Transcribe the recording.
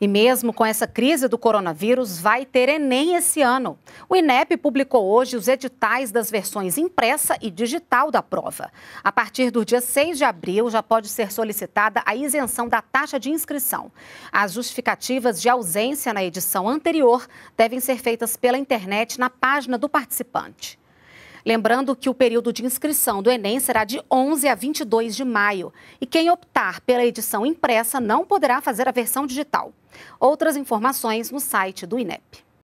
E mesmo com essa crise do coronavírus, vai ter Enem esse ano. O INEP publicou hoje os editais das versões impressa e digital da prova. A partir do dia 6 de abril, já pode ser solicitada a isenção da taxa de inscrição. As justificativas de ausência na edição anterior devem ser feitas pela internet na página do participante. Lembrando que o período de inscrição do Enem será de 11 a 22 de maio e quem optar pela edição impressa não poderá fazer a versão digital. Outras informações no site do INEP.